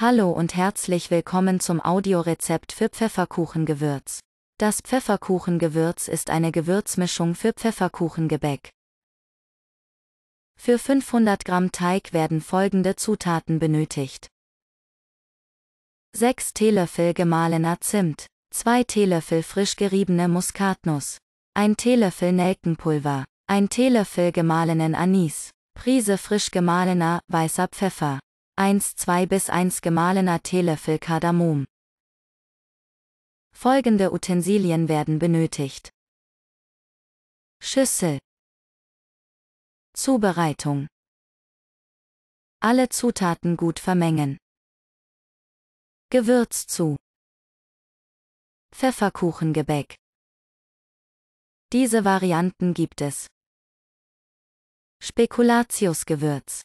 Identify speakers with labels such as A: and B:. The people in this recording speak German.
A: Hallo und herzlich willkommen zum Audiorezept für Pfefferkuchengewürz. Das Pfefferkuchengewürz ist eine Gewürzmischung für Pfefferkuchengebäck. Für 500 Gramm Teig werden folgende Zutaten benötigt. 6 Teelöffel gemahlener Zimt, 2 Teelöffel frisch geriebene Muskatnuss, 1 Teelöffel Nelkenpulver, 1 Teelöffel gemahlenen Anis, Prise frisch gemahlener weißer Pfeffer, 1 2 bis 1 gemahlener Teelöffel Kardamom. Folgende Utensilien
B: werden benötigt. Schüssel. Zubereitung. Alle Zutaten gut vermengen. Gewürz zu. Pfefferkuchengebäck. Diese Varianten gibt es. Spekulatiusgewürz.